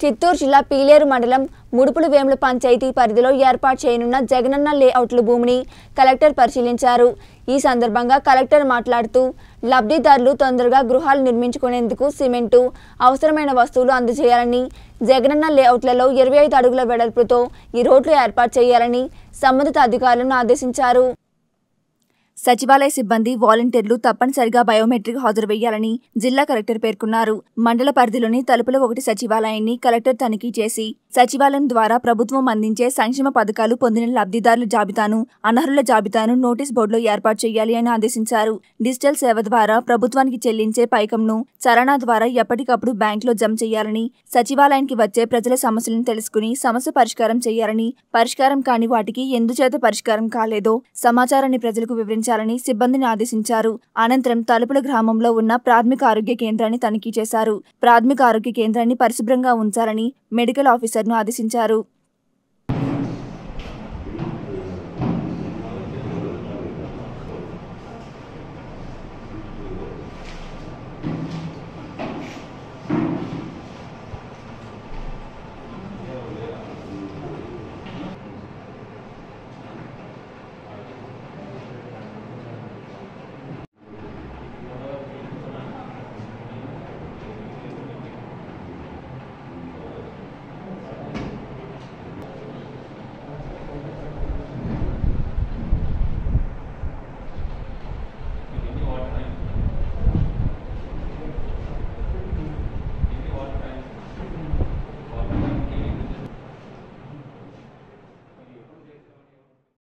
చిత్తూరు జిల్లా పీలేరు మండలం ముడుపులు వేములు పంచాయతీ పరిధిలో ఏర్పాటు చేయనున్న జగనన్న లేఅవుట్ల భూమిని కలెక్టర్ పరిశీలించారు ఈ సందర్భంగా కలెక్టర్ మాట్లాడుతూ లబ్ధిదారులు తొందరగా గృహాలు నిర్మించుకునేందుకు సిమెంటు అవసరమైన వస్తువులు అందజేయాలని జగనన్న లేఅవుట్లలో ఇరవై ఐదు అడుగుల వెడల్పుతో ఈ రోడ్లు ఏర్పాటు చేయాలని సంబంధిత అధికారులను ఆదేశించారు సచివాలయ సిబ్బంది వాలంటీర్లు తప్పనిసరిగా బయోమెట్రిక్ హాజరువేయాలని జిల్లా కలెక్టర్ పేర్కొన్నారు మండల పరిధిలోని తలుపుల ఒకటి సచివాలయాన్ని కలెక్టర్ తనిఖీ చేసి సచివాలయం ద్వారా ప్రభుత్వం అందించే సంక్షేమ పథకాలు పొందిన లబ్ధిదారుల జాబితాను అనర్హుల జాబితాను నోటీస్ బోర్డులో ఏర్పాటు చేయాలి అని ఆదేశించారు డిజిటల్ సేవ ద్వారా ప్రభుత్వానికి చెల్లించే పైకంను చరణా ద్వారా ఎప్పటికప్పుడు బ్యాంకులో జమ చేయాలని సచివాలయానికి వచ్చే ప్రజల సమస్యలను తెలుసుకుని సమస్య పరిష్కారం చేయాలని పరిష్కారం కాని వాటికి ఎందుచేత పరిష్కారం కాలేదో సమాచారాన్ని ప్రజలకు వివరించారు నిర్వహించాలని సిబ్బందిని ఆదేశించారు అనంతరం తలుపుల గ్రామంలో ఉన్న ప్రాథమిక ఆరోగ్య కేంద్రాన్ని తనిఖీ చేశారు ప్రాథమిక ఆరోగ్య కేంద్రాన్ని పరిశుభ్రంగా ఉంచాలని మెడికల్ ఆఫీసర్ను ఆదేశించారు